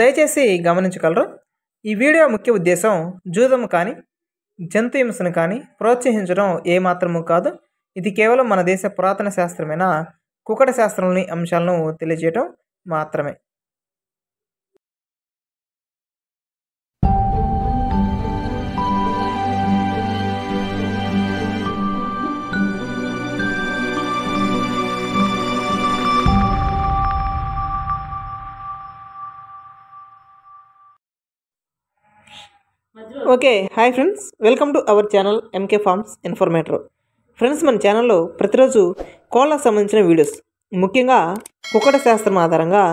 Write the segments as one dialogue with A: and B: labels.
A: దయచేసి గమనించగలరు ఈ వీడియో ముఖ్య ఉద్దేశం జూదము కానీ జంతు హింసను కానీ ప్రోత్సహించడం ఏమాత్రము కాదు ఇది కేవలం మన దేశ పురాతన శాస్త్రమైన కుకట శాస్త్రంలోని అంశాలను తెలియజేయటం మాత్రమే okay hi friends welcome to our channel MK farms informator friends మన ఛానల్లో ప్రతిరోజు కోళ్ళకు సంబంధించిన వీడియోస్ ముఖ్యంగా కుక్కట శాస్త్రం ఆధారంగా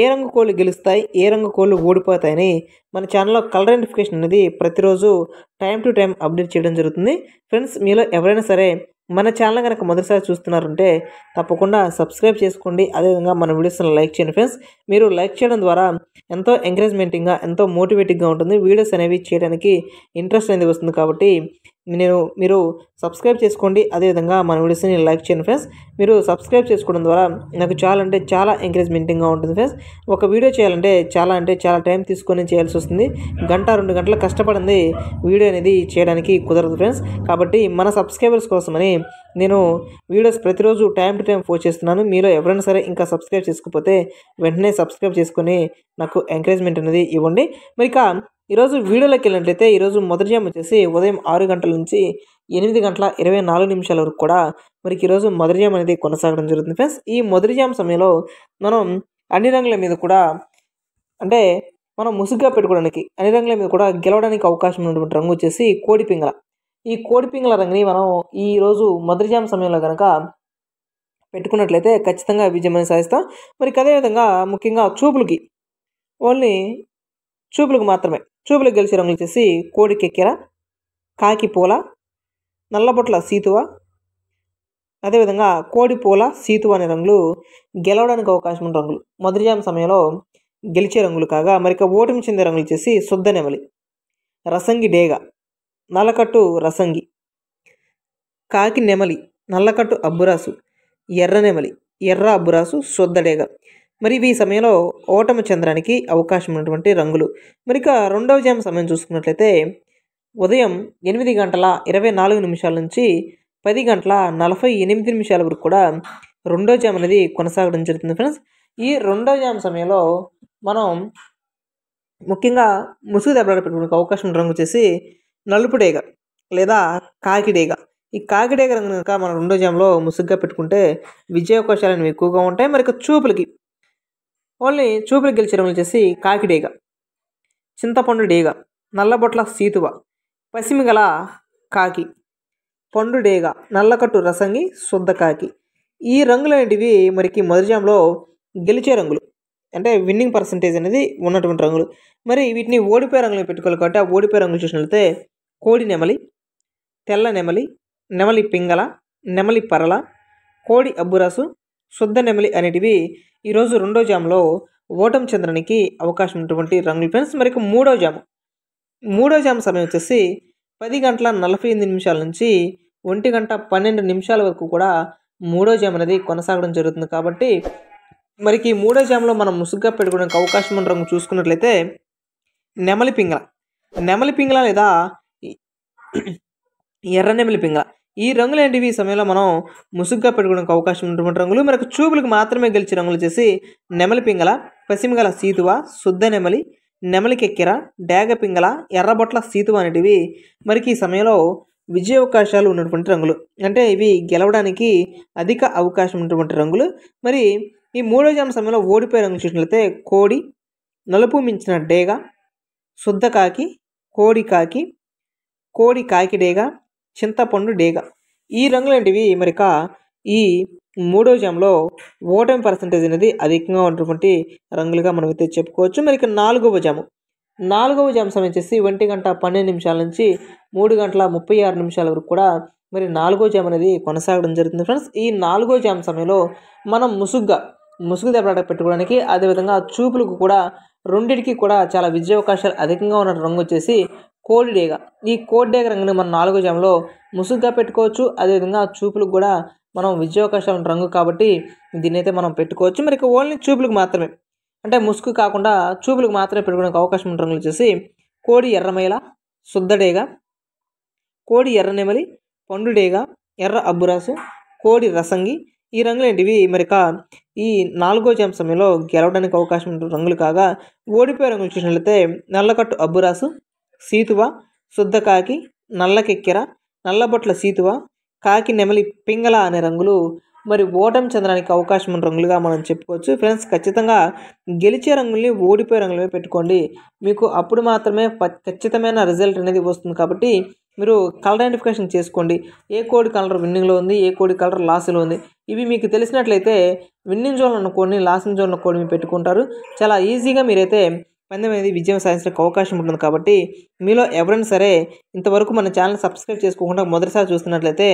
A: ఏ రంగు కోళ్ళు గెలుస్తాయి ఏ రంగు కోళ్ళు ఓడిపోతాయని మన ఛానల్లో కలర్ ఐడెంటిఫికేషన్ అనేది ప్రతిరోజు టైం టు టైం అప్డేట్ చేయడం జరుగుతుంది ఫ్రెండ్స్ మీలో ఎవరైనా సరే మన ఛానల్ కనుక మొదటిసారి చూస్తున్నారంటే తప్పకుండా సబ్స్క్రైబ్ చేసుకోండి అదేవిధంగా మన వీడియోస్ని లైక్ చేయండి ఫ్రెండ్స్ మీరు లైక్ చేయడం ద్వారా ఎంతో ఎంకరేజ్మెంటింగ్గా ఎంతో మోటివేటింగ్గా ఉంటుంది వీడియోస్ అనేవి చేయడానికి ఇంట్రెస్ట్ అనేది వస్తుంది కాబట్టి నేను మీరు సబ్స్క్రైబ్ చేసుకోండి అదేవిధంగా మన వీడియోస్ని లైక్ చేయండి ఫ్రెండ్స్ మీరు సబ్స్క్రైబ్ చేసుకోవడం ద్వారా నాకు చాలా అంటే చాలా ఎంకరేజ్మెంటింగ్గా ఉంటుంది ఫ్రెండ్స్ ఒక వీడియో చేయాలంటే చాలా అంటే చాలా టైం తీసుకొని చేయాల్సి వస్తుంది గంట రెండు గంటలు కష్టపడింది వీడియో అనేది చేయడానికి కుదరదు ఫ్రెండ్స్ కాబట్టి మన సబ్స్క్రైబర్స్ కోసమని నేను వీడియోస్ ప్రతిరోజు టైం టు టైం పోస్ట్ చేస్తున్నాను మీలో ఎవరైనా సరే ఇంకా సబ్స్క్రైబ్ చేసుకోకపోతే వెంటనే సబ్స్క్రైబ్ చేసుకొని నాకు ఎంకరేజ్మెంట్ అనేది ఇవ్వండి మరి ఈరోజు వీడియోలోకి వెళ్ళినట్లయితే ఈరోజు మొదటి జామ్ వచ్చేసి ఉదయం ఆరు గంటల నుంచి ఎనిమిది గంటల ఇరవై నాలుగు నిమిషాల వరకు కూడా మనకి ఈరోజు మొదటి జామ్ అనేది కొనసాగడం జరుగుతుంది ఫ్రెండ్స్ ఈ మొదటి జామ్ సమయంలో మనం అన్ని రంగుల మీద కూడా అంటే మనం ముసుగ్గా పెట్టుకోవడానికి అన్ని రంగుల మీద కూడా గెలవడానికి అవకాశం ఉన్నటువంటి రంగు వచ్చేసి కోడి పింగళ ఈ కోడి పింగళ రంగుని మనం ఈరోజు మొదటి జామ్ సమయంలో కనుక పెట్టుకున్నట్లయితే ఖచ్చితంగా విజయం అనేది సాధిస్తాం మరి అదేవిధంగా ముఖ్యంగా చూపులకి ఓన్లీ చూపులకు మాత్రమే చూపులకు గెలిచే రంగులు వచ్చేసి కోడి కెక్కెర కాకి పూల నల్లబొట్ల సీతువ అదేవిధంగా కోడి పూల సీతువ అనే రంగులు గెలవడానికి అవకాశం ఉన్న రంగులు మొదటిజాం సమయంలో గెలిచే రంగులు కాగా మరిక ఓటమి చెందే రంగులు వచ్చేసి నెమలి రసంగి డేగ నల్లకట్టు రసంగి కాకి నెమలి నల్లకట్టు అబ్బురాసు ఎర్ర నెమలి ఎర్ర అబ్బురాసు శుద్ధ డేగ మరి ఈ సమయంలో ఓటమి చెందడానికి అవకాశం ఉన్నటువంటి రంగులు మరిక రెండవ జామ సమయం చూసుకున్నట్లయితే ఉదయం ఎనిమిది గంటల ఇరవై నాలుగు నిమిషాల నుంచి పది గంటల నలభై ఎనిమిది నిమిషాల వరకు కూడా రెండో జామ్ అనేది కొనసాగడం జరుగుతుంది ఫ్రెండ్స్ ఈ రెండో జామ్ సమయంలో మనం ముఖ్యంగా ముసుగు దెబ్బలాట పెట్టుకునే అవకాశం రంగు వచ్చేసి నలుపుడేగ లేదా కాకిడేగ ఈ కాకిడేగ రంగు కనుక మనం రెండో జామ్లో ముసుగుగా పెట్టుకుంటే విజయ అవకాశాలు ఎక్కువగా ఉంటాయి మరి చూపులకి ఓన్లీ చూపులు చేసి వచ్చేసి డీగ చింతపండు డేగ నల్లబొట్ల సీతువ పసిమిగల కాకి పండు డేగ నల్లకట్టు రసంగి శుద్ధ కాకి ఈ రంగులనేటివి మరికి జాంలో గెలిచే రంగులు అంటే విన్నింగ్ పర్సంటేజ్ అనేది ఉన్నటువంటి రంగులు మరి వీటిని ఓడిపోయే రంగులు పెట్టుకోవాలి కాబట్టి ఆ ఓడిపోయే రంగులు చూసినట్లయితే కోడి నెమలి తెల్ల నెమలి నెమలి పింగళ నెమలి పరల కోడి అబ్బురసు శుద్ధ నెమలి అనేటివి ఈరోజు రెండో జాములో ఓటం చంద్రునికి అవకాశం ఉన్నటువంటి రంగులు ఫ్రెండ్స్ మరి మూడో జాము మూడో జాము సమయం వచ్చేసి పది గంటల నలభై ఎనిమిది నిమిషాల నుంచి ఒంటి గంట పన్నెండు నిమిషాల వరకు కూడా మూడో జామ్ అనేది కొనసాగడం జరుగుతుంది కాబట్టి మరికి మూడో జామ్లో మనం ముసుగ్గా పెట్టుకోవడానికి అవకాశం ఉన్న రంగు చూసుకున్నట్లయితే నెమలి పింగళ నెమలి పింగళ లేదా ఎర్ర నెమలి పింగళ ఈ రంగులు ఏంటివి ఈ సమయంలో మనం ముసుగ్గా పెట్టుకోవడానికి అవకాశం ఉన్నటువంటి రంగులు మనకు చూపులకు మాత్రమే గెలిచిన రంగులు వచ్చేసి నెమలి పింగళ పసిమిగల సీతువ శుద్ధ నెమలి నెమలికెక్కిర డేగ పింగళ ఎర్రబొట్ల సీతువ అనేటివి మరికి ఈ సమయంలో విజయ అవకాశాలు ఉన్నటువంటి రంగులు అంటే ఇవి గెలవడానికి అధిక అవకాశం ఉన్నటువంటి రంగులు మరి ఈ మూడో జామ సమయంలో ఓడిపోయే రంగులు చూసినట్లయితే కోడి నలుపు మించిన డేగ శుద్ధ కాకి కోడి కాకి కోడి కాకి డేగ చింతపండు డేగ ఈ రంగులు రంగులేంటివి మరిక ఈ మూడో జామ్లో ఓటమి పర్సంటేజ్ అనేది అధికంగా ఉన్నటువంటి రంగులుగా మనం అయితే చెప్పుకోవచ్చు మరి నాలుగవ జాము నాలుగవ జామ్ సమయం వచ్చేసి ఒంటి గంట పన్నెండు నిమిషాల నుంచి మూడు గంటల ముప్పై ఆరు నిమిషాల వరకు కూడా మరి నాలుగో జామ్ అనేది కొనసాగడం జరుగుతుంది ఫ్రెండ్స్ ఈ నాలుగో జామ్ సమయంలో మనం ముసుగ్గా ముసుగు దెబ్బలాట పెట్టుకోవడానికి అదేవిధంగా చూపులకు కూడా రెండింటికి కూడా చాలా విజయావకాశాలు అధికంగా ఉన్న రంగు వచ్చేసి డేగ ఈ డేగ రంగుని మనం నాలుగో జాములో ముసుగ్గా పెట్టుకోవచ్చు అదేవిధంగా చూపులకు కూడా మనం విజయావకాశం రంగు కాబట్టి అయితే మనం పెట్టుకోవచ్చు మరి ఓన్లీ చూపులకు మాత్రమే అంటే ముసుగు కాకుండా చూపులకు మాత్రమే పెట్టుకోవడానికి అవకాశం ఉన్న రంగులు వచ్చేసి కోడి ఎర్రమేల శుద్ధడేగ కోడి ఎర్ర నెమలి పండుడేగ ఎర్ర అబ్బురాసు కోడి రసంగి ఈ రంగులు ఏంటివి మరిక ఈ నాలుగో జామ్ సమయంలో గెలవడానికి అవకాశం ఉన్న రంగులు కాగా ఓడిపోయే రంగులు చూసినట్లయితే నల్లకట్టు అబ్బురాసు సీతువ శుద్ధ కాకి నల్లకెక్కెర నల్లబొట్ల సీతువ కాకి నెమలి పింగళ అనే రంగులు మరి ఓటం చెందడానికి అవకాశం ఉన్న రంగులుగా మనం చెప్పుకోవచ్చు ఫ్రెండ్స్ ఖచ్చితంగా గెలిచే రంగుల్ని ఓడిపోయే రంగులపై పెట్టుకోండి మీకు అప్పుడు మాత్రమే ఖచ్చితమైన రిజల్ట్ అనేది వస్తుంది కాబట్టి మీరు కలర్ ఐడెంటిఫికేషన్ చేసుకోండి ఏ కోడి కలర్ విన్నింగ్లో ఉంది ఏ కోడి కలర్ లాస్లో ఉంది ఇవి మీకు తెలిసినట్లయితే విన్నింగ్ జోన్ కోడిని లాసింగ్ జోన్ అనుకోండి మీరు పెట్టుకుంటారు చాలా ఈజీగా మీరైతే పందెం అనేది విజయం సాధించడానికి అవకాశం ఉంటుంది కాబట్టి మీలో ఎవరైనా సరే ఇంతవరకు మన ఛానల్ సబ్స్క్రైబ్ చేసుకోకుండా మొదటిసారి చూస్తున్నట్లయితే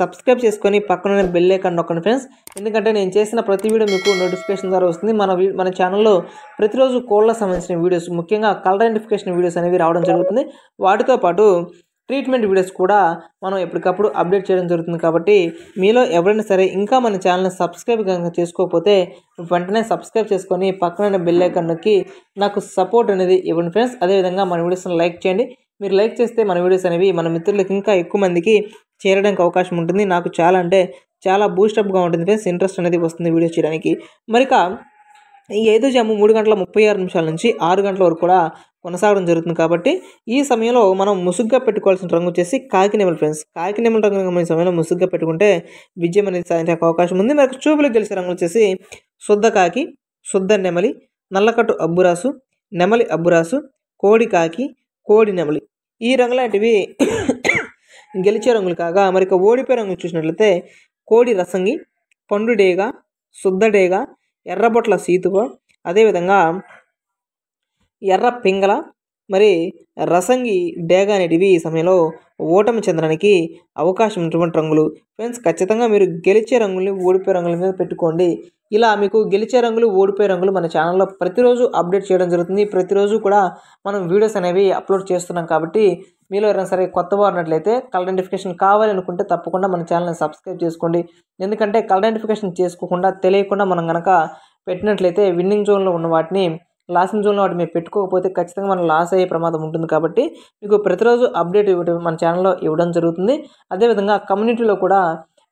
A: సబ్స్క్రైబ్ చేసుకొని పక్కన బెల్ ఐకాన్ నొక్కండి ఫ్రెండ్స్ ఎందుకంటే నేను చేసిన ప్రతి వీడియో మీకు నోటిఫికేషన్ ద్వారా వస్తుంది మన మన ఛానల్లో ప్రతిరోజు కోళ్ళకు సంబంధించిన వీడియోస్ ముఖ్యంగా కలర్ ఐడెంటిఫికేషన్ వీడియోస్ అనేవి రావడం జరుగుతుంది వాటితో పాటు ట్రీట్మెంట్ వీడియోస్ కూడా మనం ఎప్పటికప్పుడు అప్డేట్ చేయడం జరుగుతుంది కాబట్టి మీలో ఎవరైనా సరే ఇంకా మన ఛానల్ని సబ్స్క్రైబ్ కనుక చేసుకోకపోతే వెంటనే సబ్స్క్రైబ్ చేసుకొని పక్కన బెల్ ఐకాన్ నొక్కి నాకు సపోర్ట్ అనేది ఇవ్వండి ఫ్రెండ్స్ అదేవిధంగా మన వీడియోస్ని లైక్ చేయండి మీరు లైక్ చేస్తే మన వీడియోస్ అనేవి మన మిత్రులకు ఇంకా ఎక్కువ మందికి చేరడానికి అవకాశం ఉంటుంది నాకు చాలా అంటే చాలా బూస్టప్గా ఉంటుంది ఫ్రెండ్స్ ఇంట్రెస్ట్ అనేది వస్తుంది వీడియో చేయడానికి మరిక ఈ ఐదు జాము మూడు గంటల ముప్పై ఆరు నిమిషాల నుంచి ఆరు గంటల వరకు కూడా కొనసాగడం జరుగుతుంది కాబట్టి ఈ సమయంలో మనం ముసుగ్గా పెట్టుకోవాల్సిన రంగు వచ్చేసి కాకి నెమలి ఫ్రెండ్స్ కాకి కాకినేమల రంగు మన సమయంలో ముసుగ్గా పెట్టుకుంటే విజయం అనేది సాధించే అవకాశం ఉంది మరి చూపులకు గెలిచే రంగులు వచ్చేసి శుద్ధ కాకి శుద్ధ నెమలి నల్లకట్టు అబ్బురాసు నెమలి అబ్బురాసు కోడి కాకి కోడి నెమలి ఈ రంగు లాంటివి గెలిచే రంగులు కాగా మరి ఓడిపోయే రంగులు చూసినట్లయితే కోడి రసంగి పండు డేగా శుద్ధ డేగా ఎర్రబొట్ల సీతువ అదేవిధంగా ఎర్ర పింగళ మరి రసంగి డేగ అనేటివి ఈ సమయంలో ఓటమి చెందడానికి అవకాశం ఉన్నటువంటి రంగులు ఫ్రెండ్స్ ఖచ్చితంగా మీరు గెలిచే రంగుల్ని ఓడిపోయే రంగుల మీద పెట్టుకోండి ఇలా మీకు గెలిచే రంగులు ఓడిపోయే రంగులు మన ఛానల్లో ప్రతిరోజు అప్డేట్ చేయడం జరుగుతుంది ప్రతిరోజు కూడా మనం వీడియోస్ అనేవి అప్లోడ్ చేస్తున్నాం కాబట్టి మీలో ఎవరైనా సరే కొత్త వారినట్లయితే కలర్ ఐడెంటిఫికేషన్ కావాలనుకుంటే తప్పకుండా మన ఛానల్ని సబ్స్క్రైబ్ చేసుకోండి ఎందుకంటే కలర్ ఐడెంటిఫికేషన్ చేసుకోకుండా తెలియకుండా మనం కనుక పెట్టినట్లయితే విన్నింగ్ జోన్లో ఉన్న వాటిని లాసింగ్ జోన్లో వాటి మీరు పెట్టుకోకపోతే ఖచ్చితంగా మనం లాస్ అయ్యే ప్రమాదం ఉంటుంది కాబట్టి మీకు ప్రతిరోజు అప్డేట్ ఇవ్వడం మన ఛానల్లో ఇవ్వడం జరుగుతుంది అదేవిధంగా కమ్యూనిటీలో కూడా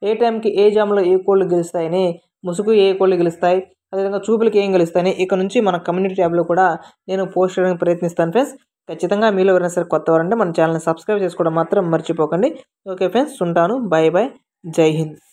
A: ఏ టైంకి ఏ జామ్లో ఏ కోళ్ళు గెలుస్తాయని ముసుగు ఏ కోళ్ళు గెలుస్తాయి అదేవిధంగా చూపులకి ఏం గెలుస్తాయని ఇక నుంచి మన కమ్యూనిటీ ట్యాబ్లో కూడా నేను పోస్ట్ చేయడానికి ప్రయత్నిస్తాను ఫ్రెండ్స్ ఖచ్చితంగా మీలో ఎవరైనా సరే కొత్త వారంటే మన ఛానల్ని సబ్స్క్రైబ్ చేసుకోవడం మాత్రం మర్చిపోకండి ఓకే ఫ్రెండ్స్ ఉంటాను బాయ్ బాయ్ జై హింద్